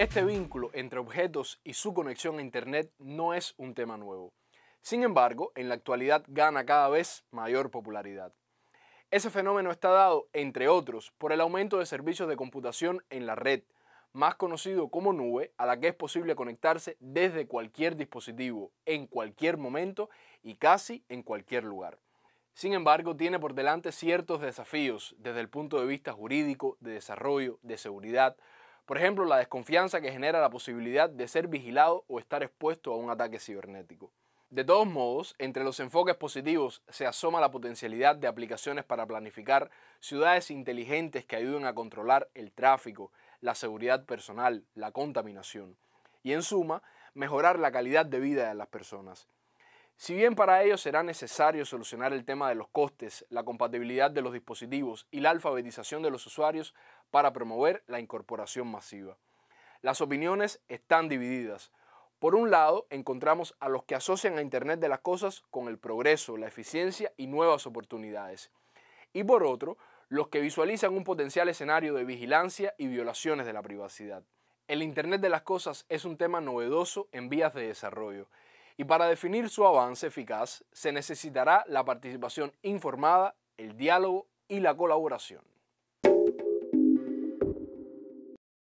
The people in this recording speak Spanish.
Este vínculo entre objetos y su conexión a Internet no es un tema nuevo. Sin embargo, en la actualidad gana cada vez mayor popularidad. Ese fenómeno está dado, entre otros, por el aumento de servicios de computación en la red, más conocido como nube, a la que es posible conectarse desde cualquier dispositivo, en cualquier momento y casi en cualquier lugar. Sin embargo, tiene por delante ciertos desafíos desde el punto de vista jurídico, de desarrollo, de seguridad, por ejemplo, la desconfianza que genera la posibilidad de ser vigilado o estar expuesto a un ataque cibernético. De todos modos, entre los enfoques positivos se asoma la potencialidad de aplicaciones para planificar ciudades inteligentes que ayuden a controlar el tráfico, la seguridad personal, la contaminación y en suma, mejorar la calidad de vida de las personas. Si bien para ello será necesario solucionar el tema de los costes, la compatibilidad de los dispositivos y la alfabetización de los usuarios para promover la incorporación masiva. Las opiniones están divididas. Por un lado, encontramos a los que asocian a Internet de las Cosas con el progreso, la eficiencia y nuevas oportunidades. Y por otro, los que visualizan un potencial escenario de vigilancia y violaciones de la privacidad. El Internet de las Cosas es un tema novedoso en vías de desarrollo y para definir su avance eficaz se necesitará la participación informada, el diálogo y la colaboración.